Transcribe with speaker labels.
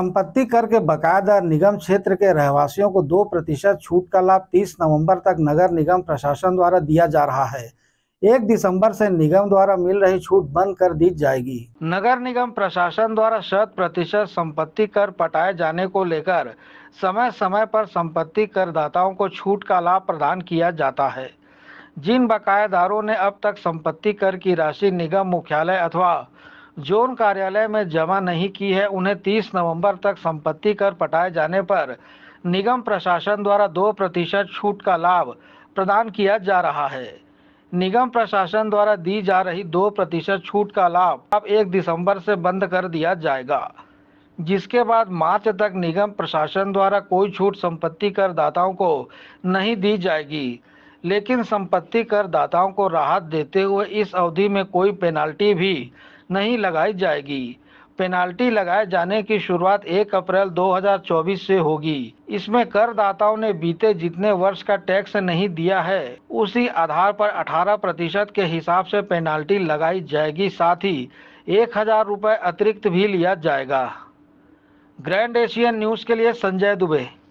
Speaker 1: संपत्ति कर के बकायेदार निगम क्षेत्र के रहवासियों को दो प्रतिशत छूट का लाभ 30 नवंबर तक नगर निगम प्रशासन द्वारा दिया जा रहा है एक दिसंबर से निगम द्वारा मिल रही छूट बंद कर दी जाएगी नगर निगम प्रशासन द्वारा शत प्रतिशत संपत्ति कर पटाए जाने को लेकर समय समय पर संपत्ति करदाताओं को छूट का लाभ प्रदान किया जाता है जिन बकायेदारों ने अब तक संपत्ति कर की राशि निगम मुख्यालय अथवा जोन कार्यालय में जमा नहीं की है उन्हें 30 नवंबर तक संपत्ति कर पटाए जाने पर निगम प्रशासन द्वारा दो प्रतिशत छूट का लाभ प्रदान किया जा रहा है निगम प्रशासन द्वारा दी जा रही दो प्रतिशत छूट का लाभ अब एक दिसंबर से बंद कर दिया जाएगा जिसके बाद मार्च तक निगम प्रशासन द्वारा कोई छूट संपत्ति कर दाताओं को नहीं दी जाएगी लेकिन संपत्ति कर दाताओं को राहत देते हुए इस अवधि में कोई पेनाल्टी भी नहीं लगाई जाएगी पेनाल्टी लगाए जाने की शुरुआत 1 अप्रैल 2024 से होगी इसमें करदाताओं ने बीते जितने वर्ष का टैक्स नहीं दिया है उसी आधार पर 18 प्रतिशत के हिसाब से पेनाल्टी लगाई जाएगी साथ ही एक हजार रुपये अतिरिक्त भी लिया जाएगा ग्रैंड एशियन न्यूज़ के लिए संजय दुबे